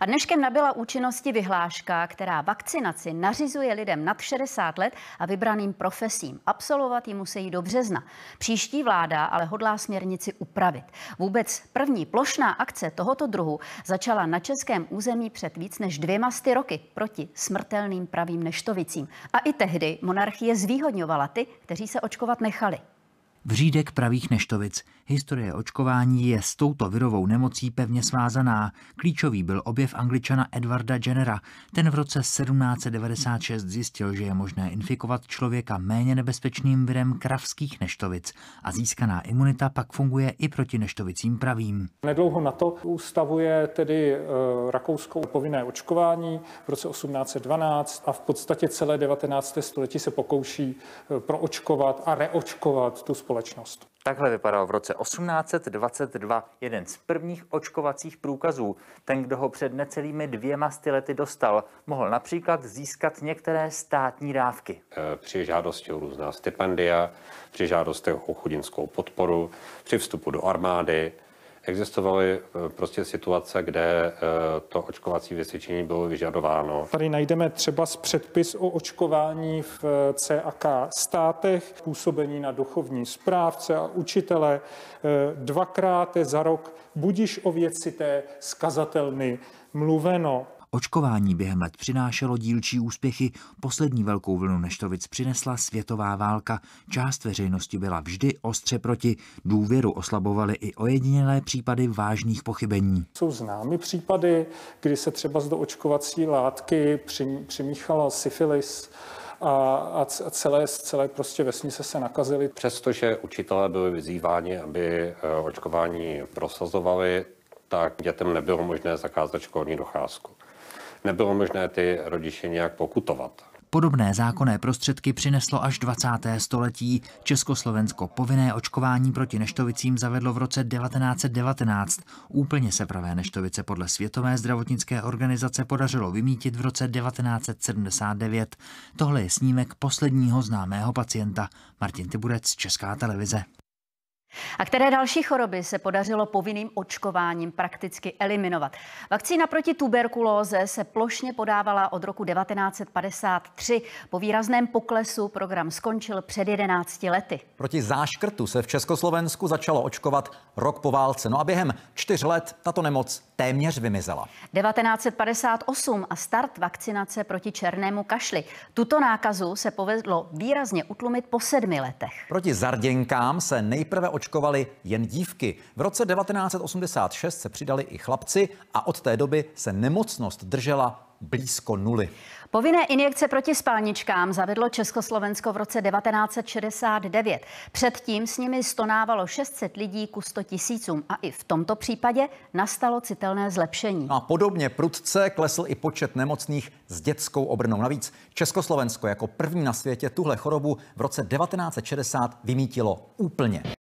A dneškem nabyla účinnosti vyhláška, která vakcinaci nařizuje lidem nad 60 let a vybraným profesím. Absolvovat ji musí do března. Příští vláda ale hodlá směrnici upravit. Vůbec první plošná akce tohoto druhu začala na českém území před víc než dvěma sty roky proti smrtelným pravým neštovicím. A i tehdy monarchie zvýhodňovala ty, kteří se očkovat nechali. Vřídek pravých neštovic. Historie očkování je s touto virovou nemocí pevně svázaná. Klíčový byl objev angličana Edwarda Jennera. Ten v roce 1796 zjistil, že je možné infikovat člověka méně nebezpečným virem kravských neštovic a získaná imunita pak funguje i proti neštovicím pravým. Nedlouho na to ustavuje tedy e, rakouskou povinné očkování v roce 1812 a v podstatě celé 19. století se pokouší e, proočkovat a reočkovat tu společnost společnost. Takhle vypadal v roce 1822 jeden z prvních očkovacích průkazů. Ten, kdo ho před necelými dvěma stylety dostal, mohl například získat některé státní dávky. Eh, při žádosti o různá stipendia, při žádosti o chudinskou podporu, při vstupu do armády, existovaly eh, prostě situace, kde eh, to očkovací vysvědčení bylo vyžadováno. Tady najdeme třeba z předpis o očkování v eh, CAK státech, působení na duchovní správce a učitele dvakrát za rok budiš o věci té zkazatelny mluveno. Očkování během let přinášelo dílčí úspěchy, poslední velkou vlnu neštovic přinesla světová válka, část veřejnosti byla vždy ostře proti, důvěru oslabovaly i ojedinělé případy vážných pochybení. Jsou známy případy, kdy se třeba z očkovací látky přimíchala syfilis, a, a celé, celé prostě vesnice se nakazily. Přestože učitelé byli vyzýváni, aby eh, očkování prosazovali, tak dětem nebylo možné zakázat školní docházku nebylo možné ty rodiče nějak pokutovat. Podobné zákonné prostředky přineslo až 20. století. Československo povinné očkování proti neštovicím zavedlo v roce 1919. Úplně se pravé neštovice podle Světové zdravotnické organizace podařilo vymítit v roce 1979. Tohle je snímek posledního známého pacienta. Martin Tiburec, Česká televize. A které další choroby se podařilo povinným očkováním prakticky eliminovat? Vakcína proti tuberkulóze se plošně podávala od roku 1953. Po výrazném poklesu program skončil před 11 lety. Proti záškrtu se v Československu začalo očkovat rok po válce. No a během čtyř let tato nemoc téměř vymizela. 1958 a start vakcinace proti černému kašli. Tuto nákazu se povedlo výrazně utlumit po sedmi letech. Proti zarděnkám se nejprve očkovali jen dívky. V roce 1986 se přidali i chlapci a od té doby se nemocnost držela blízko nuly. Povinné injekce proti spalničkám zavedlo Československo v roce 1969. Předtím s nimi stonávalo 600 lidí ku 100 tisícům a i v tomto případě nastalo citelné zlepšení. A podobně prudce klesl i počet nemocných s dětskou obrnou. Navíc Československo jako první na světě tuhle chorobu v roce 1960 vymítilo úplně.